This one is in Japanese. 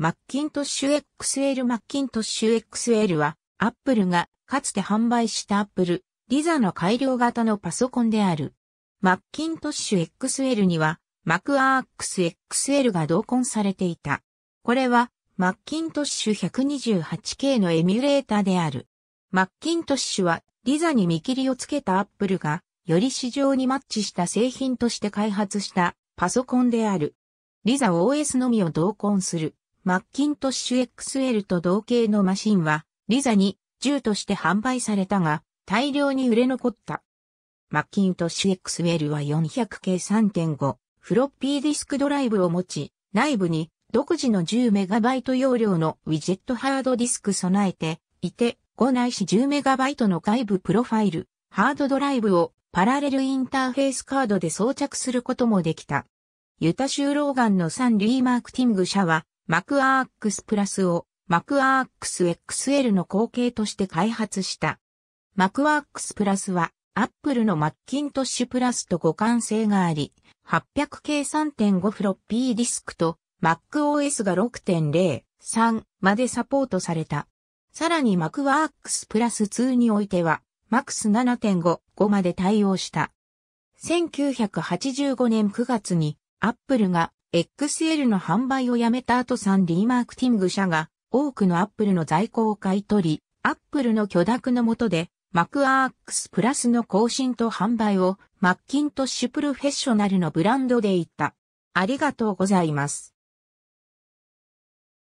マッキントッシュ XL マッキントッシュ XL は、アップルがかつて販売したアップル、リザの改良型のパソコンである。マッキントッシュ XL には、マクアーク x x l が同梱されていた。これは、マッキントッシュ 128K のエミュレーターである。マッキントッシュは、リザに見切りをつけたアップルが、より市場にマッチした製品として開発したパソコンである。リザ OS のみを同梱する。マッキントッシュ XL と同型のマシンは、リザに銃として販売されたが、大量に売れ残った。マッキントッシュ XL は 400K 3.5フロッピーディスクドライブを持ち、内部に独自の 10MB 容量のウィジェットハードディスク備えていて、5内し 10MB の外部プロファイル、ハードドライブをパラレルインターフェースカードで装着することもできた。ユタ州ローガンのサンリーマークティング社はマクアークスプラスをマクアークス XL の後継として開発した。マクアークスプラスはアップルのマッキントッシュプラスと互換性があり、800 k 3.5フロッピーディスクと MacOS が6.03までサポートされた。さらに MacWorks Plus 2においては Max7.5 まで対応した。1985年9月に Apple が XL の販売をやめた後サンディ・マークティング社が多くのアップルの在庫を買い取り、アップルの許諾の下で、マクアークスプラスの更新と販売をマッキントッシュプロフェッショナルのブランドで言った。ありがとうございます。